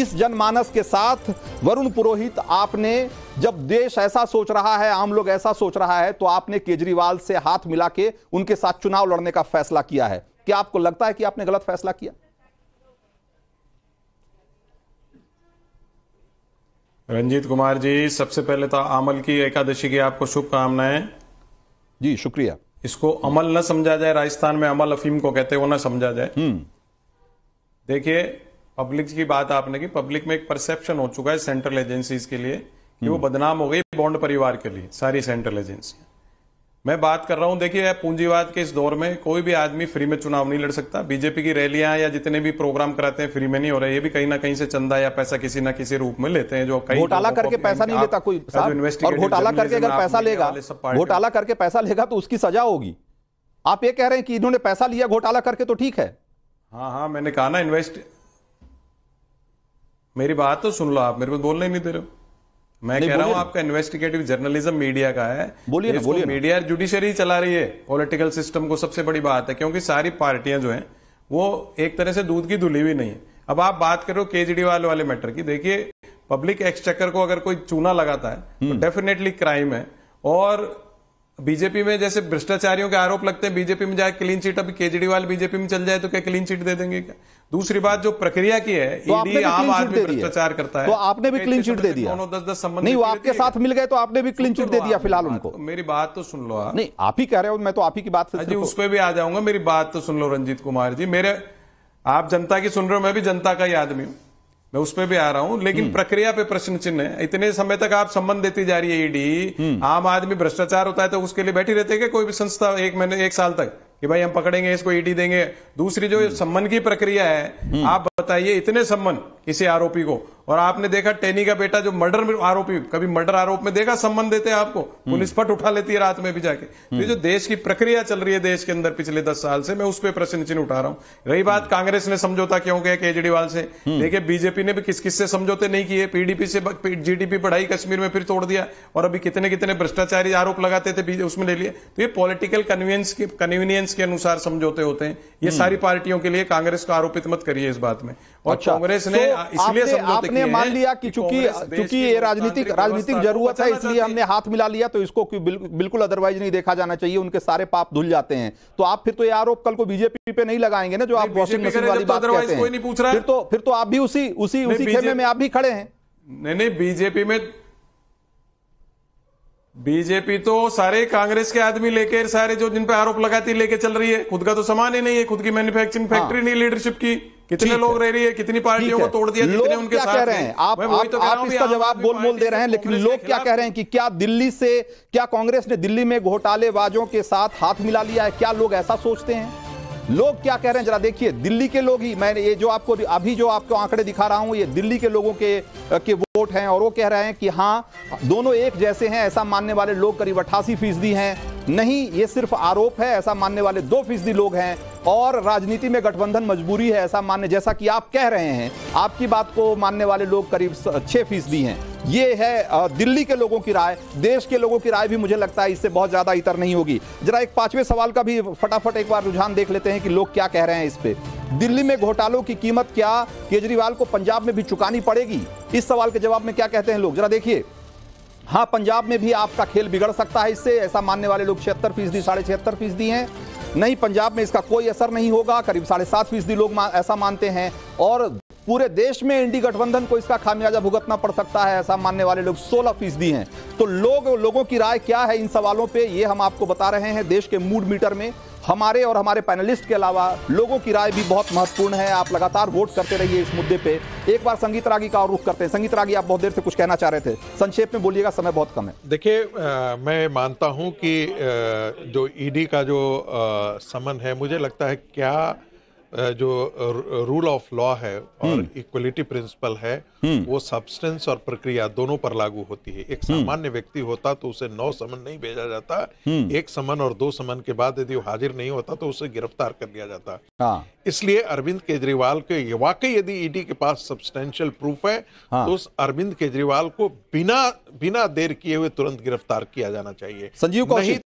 इस जनमानस के साथ वरुण पुरोहित आपने जब देश ऐसा सोच रहा है आम लोग ऐसा सोच रहा है तो आपने केजरीवाल से हाथ मिला के उनके साथ चुनाव लड़ने का फैसला किया है क्या आपको लगता है कि आपने गलत फैसला किया रंजीत कुमार जी सबसे पहले तो अमल की एकादशी की आपको शुभकामनाएं जी शुक्रिया इसको अमल न समझा जाए राजस्थान में अमल अफीम को कहते हो ना समझा जाए हम्म। देखिए पब्लिक की बात आपने की पब्लिक में एक परसेप्शन हो चुका है सेंट्रल एजेंसीज के लिए कि वो हम्म। बदनाम हो गई बॉन्ड परिवार के लिए सारी सेंट्रल एजेंसियां मैं बात कर रहा हूं देखिए पूंजीवाद के इस दौर में कोई भी आदमी फ्री में चुनाव नहीं लड़ सकता बीजेपी की रैलियां या जितने भी प्रोग्राम कराते हैं फ्री में नहीं हो रहे ये भी कहीं ना कहीं से चंदा या पैसा किसी ना किसी रूप में लेते हैं जो कहीं घोटाला करके पैसा नहीं लेता कोई और घोटाला करके अगर पैसा लेगा घोटाला करके पैसा लेगा तो उसकी सजा होगी आप ये कह रहे हैं कि इन्होंने पैसा लिया घोटाला करके तो ठीक है हाँ हाँ मैंने कहा ना इन्वेस्ट मेरी बात तो सुन लो आप मेरे को बोलने नहीं दे रहे मैं कह रहा हूं आपका इन्वेस्टिगेटिव जर्नलिज्म मीडिया का है बोलिए बोलिए मीडिया जुडिशरी चला रही है पॉलिटिकल सिस्टम को सबसे बड़ी बात है क्योंकि सारी पार्टियां जो हैं वो एक तरह से दूध की धुली हुई नहीं है अब आप बात करो केजरीवाल वाले मैटर की देखिए पब्लिक एक्सचेकर को अगर कोई चूना लगाता है तो डेफिनेटली क्राइम हम्म। है और बीजेपी में जैसे भ्रष्टाचारियों के आरोप लगते हैं बीजेपी में जाए क्लीन चिट अभी केजरीवाल बीजेपी में चल जाए तो क्या क्लीन चिट दे देंगे क्या दूसरी बात जो प्रक्रिया की है तो ईडी आम आदमी भ्रष्टाचार करता है तो आपने भी क्लीन चिट दे दिया दस दस संबंध नहीं वो आपके साथ मिल गए तो आपने भी क्लीन चिट तो दे दिया फिलहाल हाँ, उनको तो मेरी बात तो सुन लो आप नहीं आप ही कह रहे हो मैं तो आप ही की बात हाँ जी उस पर भी आ जाऊंगा मेरी बात तो सुन लो रंजीत कुमार जी मेरे आप जनता की सुन रहे हो मैं भी जनता का ही आदमी हूँ मैं उस पर भी आ रहा हूं लेकिन हम्म। प्रक्रिया पे प्रश्न चिन्ह है इतने समय तक आप संबंध देती जा रही है ईडी e हम्म। आम आदमी भ्रष्टाचार होता है तो उसके लिए बैठी रहते कोई भी संस्था एक महीने एक साल तक कि भाई हम पकड़ेंगे इसको ईडी e देंगे दूसरी जो हम्म। संबंध की प्रक्रिया है आप बताइए इतने संबंध किसी आरोपी को और आपने देखा टेनी का बेटा जो मर्डर में आरोपी कभी मर्डर आरोप में देखा संबंध देते हैं आपको पुलिस हम्म। पट उठा लेती है रात में भी जाके तो जो हम्म। देश की प्रक्रिया चल रही है देश के अंदर पिछले दस साल से मैं उस पर प्रश्न चिन्ह उठा रहा हूं रही बात हम्म। कांग्रेस ने समझौता क्यों किया केजरीवाल से देखिए बीजेपी ने भी किस किस से समझौते नहीं किए पीडीपी से जीडीपी बढ़ाई कश्मीर में फिर तोड़ दिया और अभी कितने कितने भ्रष्टाचारी आरोप लगाते थे उसमें ले लिए तो ये पॉलिटिकल कन्वीनियंस के कन्वीनियंस के अनुसार समझौते होते हैं ये सारी पार्टियों के लिए कांग्रेस को आरोपित मत करिए इस बात में और अच्छा, कांग्रेस ने तो आपने, आपने मान लिया कि चूंकि चूंकि ये राजनीतिक राजनीतिक तो जरूरत है इसलिए हमने हाथ मिला लिया तो इसको बिल्कुल अदरवाइज नहीं देखा जाना चाहिए उनके सारे पाप धुल जाते हैं तो आप फिर तो ये आरोप कल को बीजेपी पे नहीं लगाएंगे ना जो आप वॉशिंग मशीन वाली तो बात करते हैं फिर तो फिर तो आप भी उसी उसी उसी खेमे में आप भी खड़े हैं नहीं नहीं बीजेपी में बीजेपी तो सारे कांग्रेस के आदमी लेके सारे जो जिन पे आरोप लगाती लेके चल रही है खुद का तो समान ही नहीं है खुद की मैन्युफैक्चरिंग फैक्ट्री हाँ। नहीं लीडरशिप की कितने लोग रह रही है कितनी पार्टियों को तोड़ दिया कितने उनके क्या साथ कह रहे हैं आप तो आप, तो आप इसका जवाब बोल बोल दे रहे हैं लेकिन लोग क्या कह रहे हैं कि क्या दिल्ली से क्या कांग्रेस ने दिल्ली में घोटालेबाजों के साथ हाथ मिला लिया है क्या लोग ऐसा सोचते हैं लोग क्या कह रहे हैं जरा देखिए दिल्ली के लोग ही मैं ये जो आपको अभी जो आपको आंकड़े दिखा रहा हूं ये दिल्ली के लोगों के के वोट हैं और वो कह रहे हैं कि हाँ दोनों एक जैसे हैं ऐसा मानने वाले लोग करीब अट्ठासी फीसदी हैं नहीं ये सिर्फ आरोप है ऐसा मानने वाले दो फीसदी लोग हैं और राजनीति में गठबंधन मजबूरी है ऐसा मान्य जैसा कि आप कह रहे हैं आपकी बात को मानने वाले लोग करीब छः फीसदी हैं ये है दिल्ली के लोगों की राय देश के लोगों की राय भी मुझे लगता है इससे बहुत ज़्यादा इतर नहीं होगी जरा एक पांचवें सवाल का भी फटाफट एक बार रुझान देख लेते हैं कि लोग क्या कह रहे हैं इस पर दिल्ली में घोटालों की कीमत क्या केजरीवाल को पंजाब में भी चुकानी पड़ेगी इस सवाल के जवाब में क्या कहते हैं लोग जरा देखिए हाँ पंजाब में भी आपका खेल बिगड़ सकता है इससे ऐसा मानने वाले लोग छिहत्तर फीसदी साढ़े छिहत्तर फीसदी हैं नहीं पंजाब में इसका कोई असर नहीं होगा करीब साढ़े सात फीसदी लोग मा, ऐसा मानते हैं और पूरे देश में इंडी गठबंधन को इसका खामियाजा भुगतना पड़ सकता है ऐसा मानने वाले लोग 16 फीसदी हैं तो लोग लोगों की राय क्या है इन सवालों पे ये हम आपको बता रहे हैं देश के मूड मीटर में हमारे और हमारे पैनलिस्ट के अलावा लोगों की राय भी बहुत महत्वपूर्ण है आप लगातार वोट करते रहिए इस मुद्दे पे एक बार संगीत रागी का और रुख करते हैं संगीत रागी आप बहुत देर से कुछ कहना चाह रहे थे संक्षेप में बोलिएगा समय बहुत कम है देखिए मैं मानता हूँ कि आ, जो ईडी का जो आ, समन है मुझे लगता है क्या जो रूल ऑफ लॉ है और इक्वलिटी हम्म। प्रिंसिपल है हम्म। वो सब्सटेंस और प्रक्रिया दोनों पर लागू होती है एक हम्म। सामान्य व्यक्ति होता तो उसे नौ समन नहीं भेजा जाता एक समन और दो समन के बाद यदि हाजिर नहीं होता तो उसे गिरफ्तार कर लिया जाता हाँ। इसलिए अरविंद केजरीवाल के वाकई यदि ईडी e के पास सब्सटेंशियल प्रूफ है हाँ। तो उस अरविंद केजरीवाल को बिना बिना देर किए हुए तुरंत गिरफ्तार किया जाना चाहिए संजीव कौशिक